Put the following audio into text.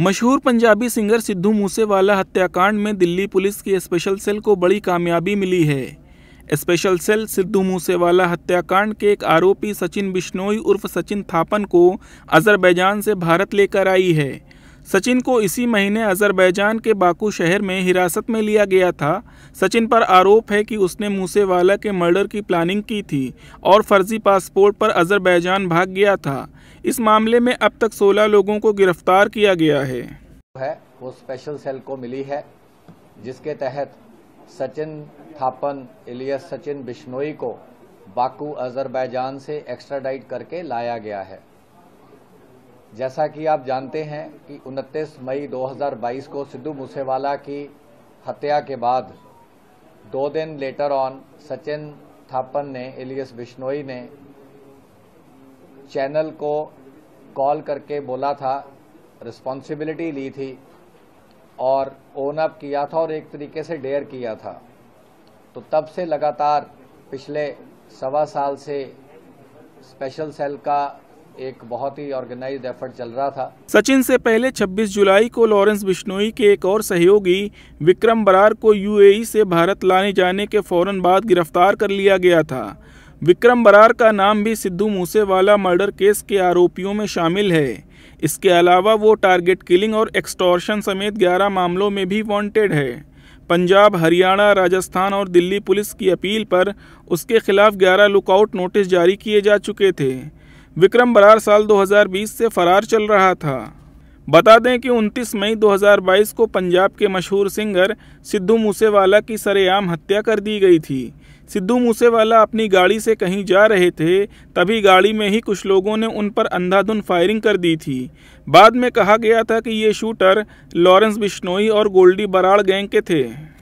मशहूर पंजाबी सिंगर सिद्धू मूसेवाला हत्याकांड में दिल्ली पुलिस की स्पेशल सेल को बड़ी कामयाबी मिली है स्पेशल सेल सिद्धू मूसेवाला हत्याकांड के एक आरोपी सचिन बिश्नोई उर्फ सचिन थापन को अजरबैजान से भारत लेकर आई है सचिन को इसी महीने अजरबैजान के बाकू शहर में हिरासत में लिया गया था सचिन पर आरोप है कि उसने मूसेवाला के मर्डर की प्लानिंग की थी और फर्जी पासपोर्ट पर अजरबैजान भाग गया था इस मामले में अब तक 16 लोगों को गिरफ्तार किया गया है वो स्पेशल सेल को मिली है जिसके तहत सचिन थापन इलियस सचिन बिश्नोई को बाकू अजरबैजान से एक्स्ट्राडाइट करके लाया गया है जैसा कि आप जानते हैं कि 29 मई 2022 को सिद्धू मूसेवाला की हत्या के बाद दो दिन लेटर ऑन सचिन थापन ने एलियस बिश्नोई ने चैनल को कॉल करके बोला था रिस्पॉन्सिबिलिटी ली थी और ओन अप किया था और एक तरीके से डेयर किया था तो तब से लगातार पिछले सवा साल से स्पेशल सेल का एक बहुत ही ऑर्गेनाइज एफर्ट चल रहा था सचिन से पहले 26 जुलाई को लॉरेंस बिश्नोई के एक और सहयोगी विक्रम बरार को यूएई से भारत लाने जाने के फौरन बाद गिरफ्तार कर लिया गया था विक्रम बरार का नाम भी सिद्धू मूसेवाला मर्डर केस के आरोपियों में शामिल है इसके अलावा वो टारगेट किलिंग और एक्सटॉर्शन समेत 11 मामलों में भी वांटेड है पंजाब हरियाणा राजस्थान और दिल्ली पुलिस की अपील पर उसके खिलाफ 11 लुकआउट नोटिस जारी किए जा चुके थे विक्रम बरार साल 2020 से फरार चल रहा था बता दें कि 29 मई 2022 को पंजाब के मशहूर सिंगर सिद्धू मूसेवाला की सरेआम हत्या कर दी गई थी सिद्धू मूसेवाला अपनी गाड़ी से कहीं जा रहे थे तभी गाड़ी में ही कुछ लोगों ने उन पर अंधाधुन फायरिंग कर दी थी बाद में कहा गया था कि ये शूटर लॉरेंस बिश्नोई और गोल्डी बराड़ गैंग के थे